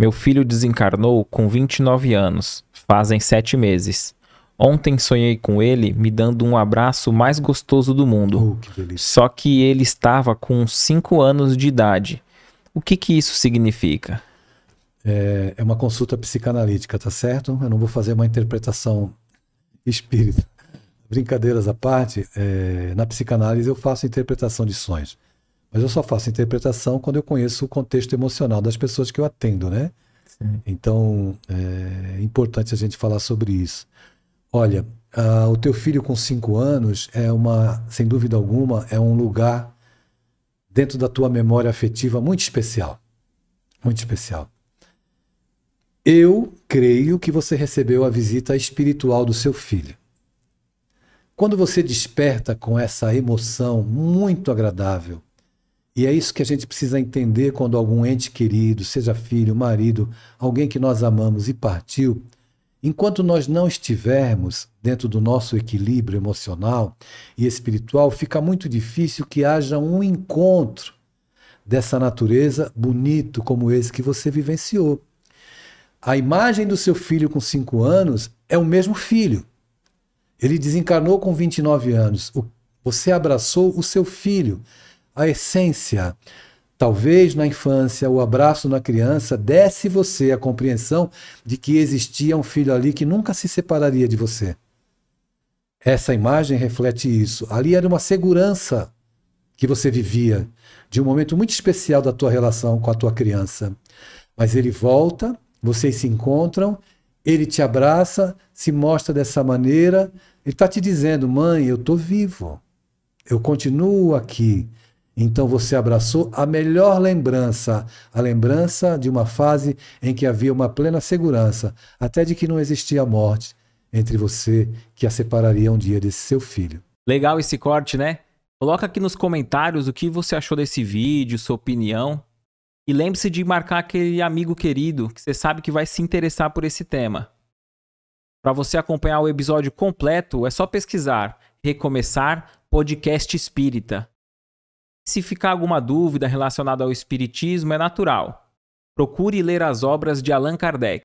Meu filho desencarnou com 29 anos, fazem 7 meses. Ontem sonhei com ele me dando um abraço mais gostoso do mundo. Oh, que Só que ele estava com 5 anos de idade. O que, que isso significa? É, é uma consulta psicanalítica, tá certo? Eu não vou fazer uma interpretação espírita. Brincadeiras à parte, é, na psicanálise eu faço interpretação de sonhos. Mas eu só faço interpretação quando eu conheço o contexto emocional das pessoas que eu atendo, né? Sim. Então, é importante a gente falar sobre isso. Olha, a, o teu filho com cinco anos é uma, sem dúvida alguma, é um lugar dentro da tua memória afetiva muito especial. Muito especial. Eu creio que você recebeu a visita espiritual do seu filho. Quando você desperta com essa emoção muito agradável, e é isso que a gente precisa entender quando algum ente querido, seja filho, marido, alguém que nós amamos e partiu. Enquanto nós não estivermos dentro do nosso equilíbrio emocional e espiritual, fica muito difícil que haja um encontro dessa natureza bonito como esse que você vivenciou. A imagem do seu filho com 5 anos é o mesmo filho. Ele desencarnou com 29 anos. Você abraçou o seu filho a essência. Talvez na infância, o abraço na criança desse você a compreensão de que existia um filho ali que nunca se separaria de você. Essa imagem reflete isso. Ali era uma segurança que você vivia de um momento muito especial da tua relação com a tua criança. Mas ele volta, vocês se encontram, ele te abraça, se mostra dessa maneira, ele está te dizendo: mãe, eu estou vivo, eu continuo aqui. Então você abraçou a melhor lembrança, a lembrança de uma fase em que havia uma plena segurança, até de que não existia morte entre você que a separaria um dia desse seu filho. Legal esse corte, né? Coloca aqui nos comentários o que você achou desse vídeo, sua opinião. E lembre-se de marcar aquele amigo querido que você sabe que vai se interessar por esse tema. Para você acompanhar o episódio completo, é só pesquisar Recomeçar Podcast Espírita se ficar alguma dúvida relacionada ao espiritismo, é natural. Procure ler as obras de Allan Kardec.